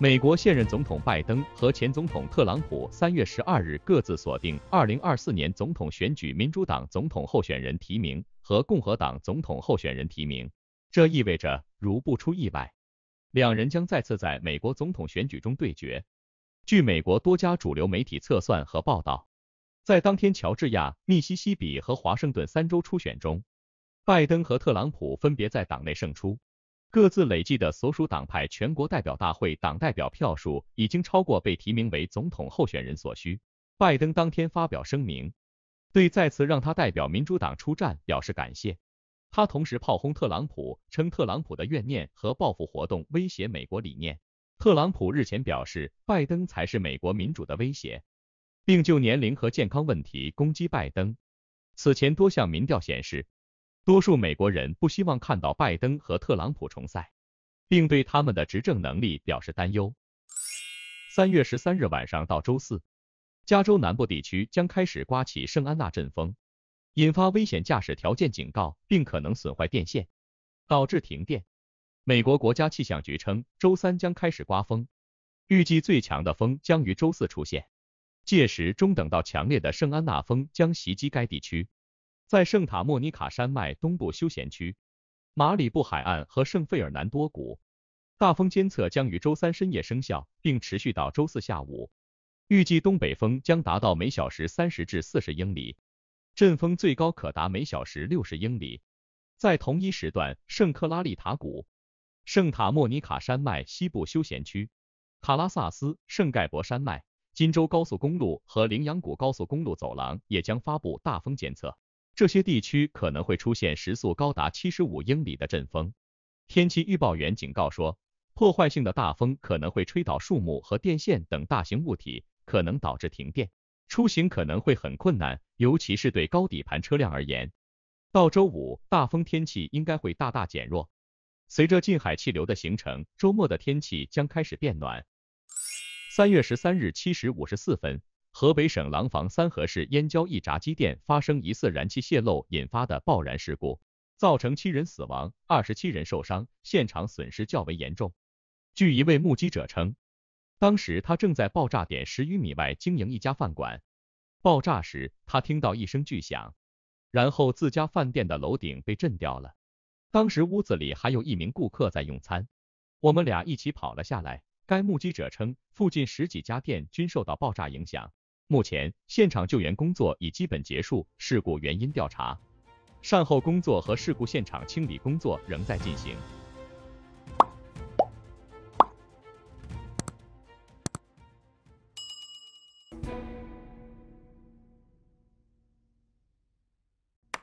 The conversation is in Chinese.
美国现任总统拜登和前总统特朗普三月十二日各自锁定二零二四年总统选举民主党总统候选人提名和共和党总统候选人提名，这意味着如不出意外，两人将再次在美国总统选举中对决。据美国多家主流媒体测算和报道，在当天乔治亚、密西西比和华盛顿三州初选中，拜登和特朗普分别在党内胜出。各自累计的所属党派全国代表大会党代表票数已经超过被提名为总统候选人所需。拜登当天发表声明，对再次让他代表民主党出战表示感谢。他同时炮轰特朗普，称特朗普的怨念和报复活动威胁美国理念。特朗普日前表示，拜登才是美国民主的威胁，并就年龄和健康问题攻击拜登。此前多项民调显示。多数美国人不希望看到拜登和特朗普重赛，并对他们的执政能力表示担忧。三月十三日晚上到周四，加州南部地区将开始刮起圣安娜阵风，引发危险驾驶条件警告，并可能损坏电线，导致停电。美国国家气象局称，周三将开始刮风，预计最强的风将于周四出现，届时中等到强烈的圣安娜风将袭击该地区。在圣塔莫尼卡山脉东部休闲区、马里布海岸和圣费尔南多谷，大风监测将于周三深夜生效，并持续到周四下午。预计东北风将达到每小时三十至四十英里，阵风最高可达每小时六十英里。在同一时段，圣克拉利塔谷、圣塔莫尼卡山脉西部休闲区、卡拉萨斯、圣盖博山脉、金州高速公路和羚羊谷高速公路走廊也将发布大风监测。这些地区可能会出现时速高达七十五英里的阵风。天气预报员警告说，破坏性的大风可能会吹倒树木和电线等大型物体，可能导致停电，出行可能会很困难，尤其是对高底盘车辆而言。到周五大风天气应该会大大减弱，随着近海气流的形成，周末的天气将开始变暖。三月十三日七时五十四分。河北省廊坊三河市燕郊一炸鸡店发生疑似燃气泄漏引发的爆燃事故，造成七人死亡，二十七人受伤，现场损失较为严重。据一位目击者称，当时他正在爆炸点十余米外经营一家饭馆，爆炸时他听到一声巨响，然后自家饭店的楼顶被震掉了。当时屋子里还有一名顾客在用餐，我们俩一起跑了下来。该目击者称，附近十几家店均受到爆炸影响。目前，现场救援工作已基本结束，事故原因调查、善后工作和事故现场清理工作仍在进行。